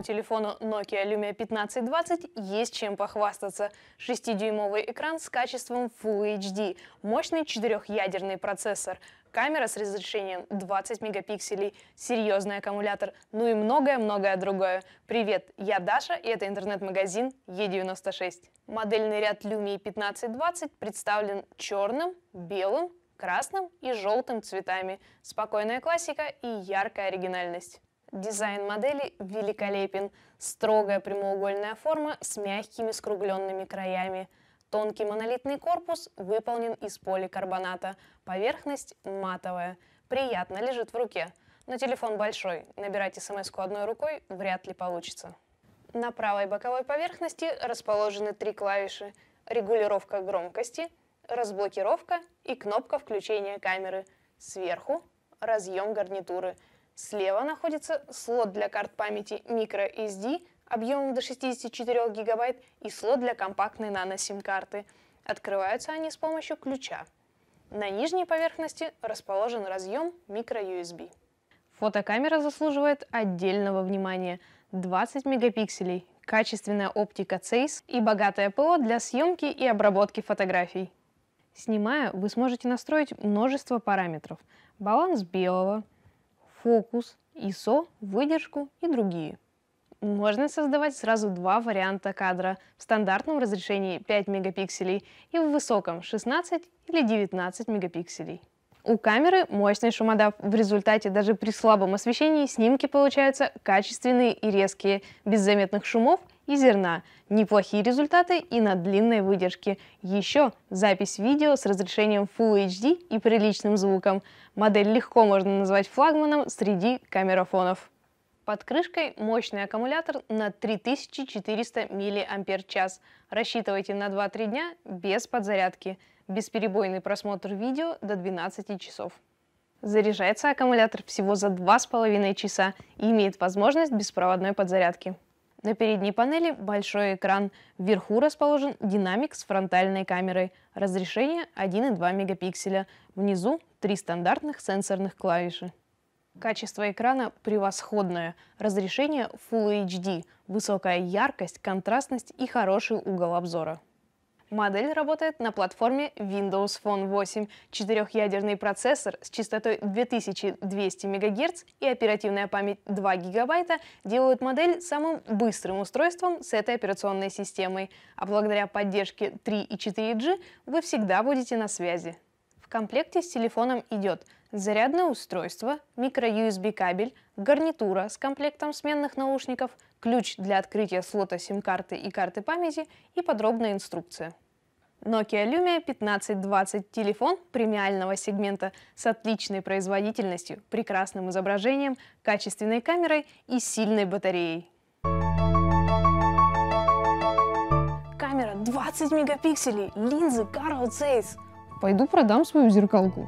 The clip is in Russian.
мобильному телефону Nokia Lumia 1520 есть чем похвастаться. 6-дюймовый экран с качеством Full HD, мощный четырехъядерный процессор, камера с разрешением 20 мегапикселей, серьезный аккумулятор, ну и многое-многое другое. Привет, я Даша, и это интернет-магазин Е96. Модельный ряд Lumia 1520 представлен черным, белым, красным и желтым цветами. Спокойная классика и яркая оригинальность. Дизайн модели великолепен. Строгая прямоугольная форма с мягкими скругленными краями. Тонкий монолитный корпус выполнен из поликарбоната. Поверхность матовая. Приятно лежит в руке. Но телефон большой. Набирать смс-ку одной рукой вряд ли получится. На правой боковой поверхности расположены три клавиши. Регулировка громкости, разблокировка и кнопка включения камеры. Сверху разъем гарнитуры – Слева находится слот для карт памяти microSD объемом до 64 ГБ и слот для компактной нано-сим-карты. Открываются они с помощью ключа. На нижней поверхности расположен разъем microUSB. Фотокамера заслуживает отдельного внимания. 20 мегапикселей, качественная оптика CEISS и богатое ПО для съемки и обработки фотографий. Снимая, вы сможете настроить множество параметров. Баланс белого, фокус, ISO, выдержку и другие. Можно создавать сразу два варианта кадра в стандартном разрешении 5 мегапикселей и в высоком 16 или 19 мегапикселей. У камеры мощный шумодав, в результате даже при слабом освещении снимки получаются качественные и резкие, без заметных шумов и зерна. Неплохие результаты и на длинной выдержке. Еще запись видео с разрешением Full HD и приличным звуком. Модель легко можно назвать флагманом среди камерафонов. Под крышкой мощный аккумулятор на 3400 мАч. Рассчитывайте на 2-3 дня без подзарядки. Бесперебойный просмотр видео до 12 часов. Заряжается аккумулятор всего за 2,5 часа и имеет возможность беспроводной подзарядки. На передней панели большой экран. Вверху расположен динамик с фронтальной камерой. Разрешение 1,2 мегапикселя. Внизу три стандартных сенсорных клавиши. Качество экрана превосходное. Разрешение Full HD, высокая яркость, контрастность и хороший угол обзора. Модель работает на платформе Windows Phone 8, четырехъядерный процессор с частотой 2200 МГц и оперативная память 2 ГБ делают модель самым быстрым устройством с этой операционной системой, а благодаря поддержке 3 и 4G вы всегда будете на связи. В комплекте с телефоном идет зарядное устройство, микро-USB кабель, гарнитура с комплектом сменных наушников, ключ для открытия слота sim карты и карты памяти и подробная инструкция. Nokia Lumia 1520 – телефон премиального сегмента с отличной производительностью, прекрасным изображением, качественной камерой и сильной батареей. Камера 20 мегапикселей, линзы Carl Zeiss. Пойду продам свою зеркалку.